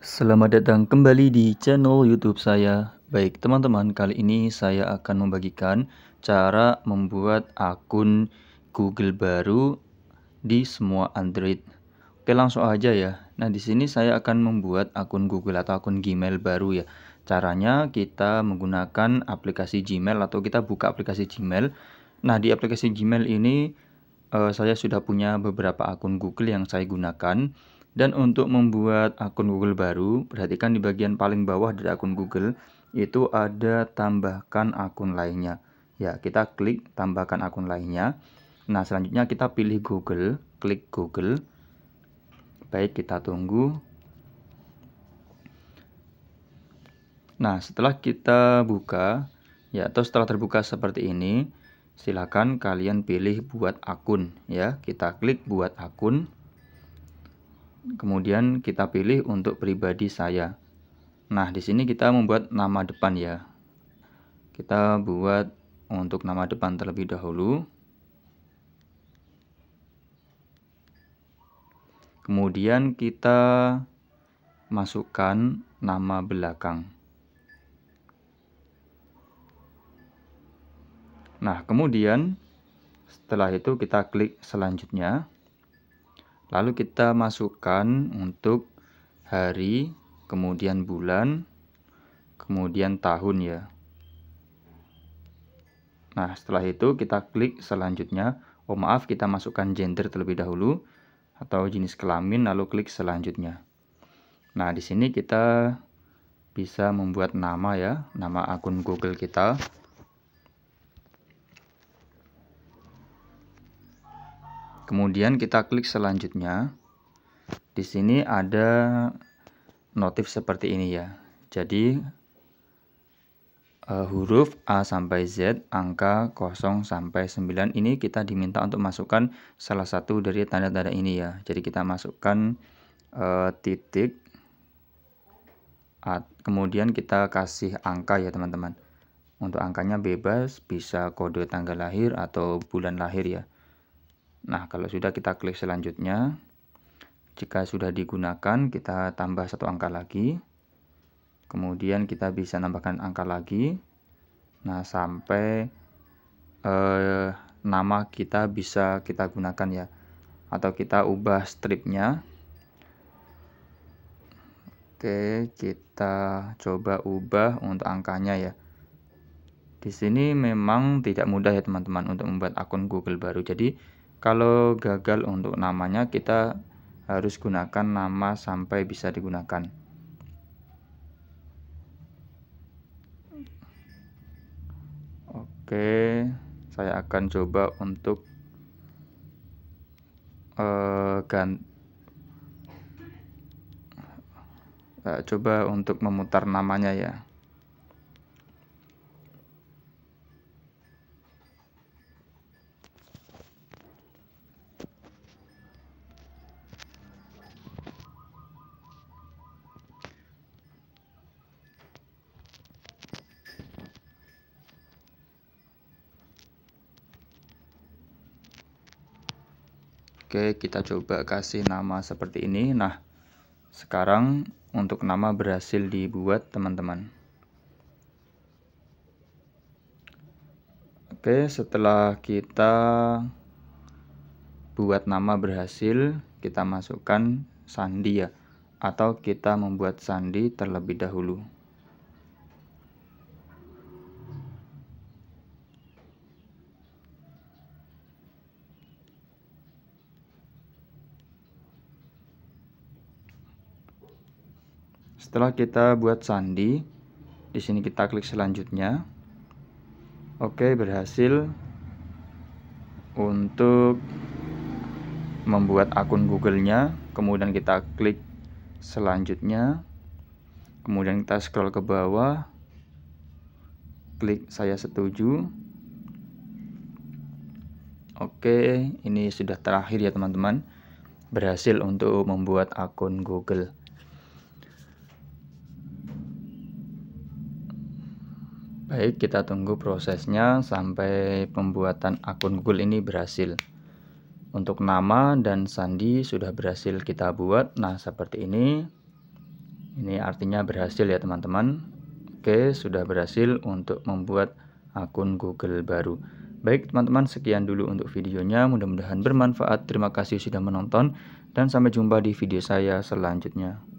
Selamat datang kembali di channel YouTube saya. Baik, teman-teman, kali ini saya akan membagikan cara membuat akun Google baru di semua Android. Oke, langsung aja ya. Nah, di sini saya akan membuat akun Google atau akun Gmail baru ya. Caranya kita menggunakan aplikasi Gmail atau kita buka aplikasi Gmail. Nah, di aplikasi Gmail ini eh, saya sudah punya beberapa akun Google yang saya gunakan. Dan untuk membuat akun Google baru, perhatikan di bagian paling bawah dari akun Google itu ada tambahkan akun lainnya. Ya, kita klik tambahkan akun lainnya. Nah, selanjutnya kita pilih Google, klik Google. Baik, kita tunggu. Nah, setelah kita buka, ya, atau setelah terbuka seperti ini, silakan kalian pilih buat akun ya. Kita klik buat akun kemudian kita pilih untuk pribadi saya. Nah, di sini kita membuat nama depan ya. Kita buat untuk nama depan terlebih dahulu. Kemudian kita masukkan nama belakang. Nah, kemudian setelah itu kita klik selanjutnya. Lalu kita masukkan untuk hari, kemudian bulan, kemudian tahun ya. Nah, setelah itu kita klik selanjutnya. Oh maaf, kita masukkan gender terlebih dahulu atau jenis kelamin lalu klik selanjutnya. Nah, di sini kita bisa membuat nama ya, nama akun Google kita. Kemudian kita klik selanjutnya. Di sini ada notif seperti ini ya. Jadi uh, huruf A sampai Z, angka 0 sampai 9 ini kita diminta untuk masukkan salah satu dari tanda-tanda ini ya. Jadi kita masukkan uh, titik, At, kemudian kita kasih angka ya teman-teman. Untuk angkanya bebas, bisa kode tanggal lahir atau bulan lahir ya. Nah, kalau sudah kita klik selanjutnya. Jika sudah digunakan, kita tambah satu angka lagi. Kemudian kita bisa nambahkan angka lagi. Nah, sampai eh, nama kita bisa kita gunakan ya. Atau kita ubah stripnya. Oke, kita coba ubah untuk angkanya ya. Di sini memang tidak mudah ya teman-teman untuk membuat akun Google baru. Jadi, kalau gagal untuk namanya, kita harus gunakan nama sampai bisa digunakan. Oke, saya akan coba untuk uh, uh, coba untuk memutar namanya ya. Oke, kita coba kasih nama seperti ini. Nah, sekarang untuk nama berhasil dibuat, teman-teman. Oke, setelah kita buat nama berhasil, kita masukkan sandi ya, atau kita membuat sandi terlebih dahulu. Setelah kita buat sandi, di sini kita klik selanjutnya. Oke, berhasil untuk membuat akun Google-nya. Kemudian kita klik selanjutnya. Kemudian kita scroll ke bawah. Klik saya setuju. Oke, ini sudah terakhir ya teman-teman. Berhasil untuk membuat akun Google. Baik, kita tunggu prosesnya sampai pembuatan akun Google ini berhasil. Untuk nama dan sandi sudah berhasil kita buat. Nah, seperti ini. Ini artinya berhasil ya, teman-teman. Oke, sudah berhasil untuk membuat akun Google baru. Baik, teman-teman, sekian dulu untuk videonya. Mudah-mudahan bermanfaat. Terima kasih sudah menonton dan sampai jumpa di video saya selanjutnya.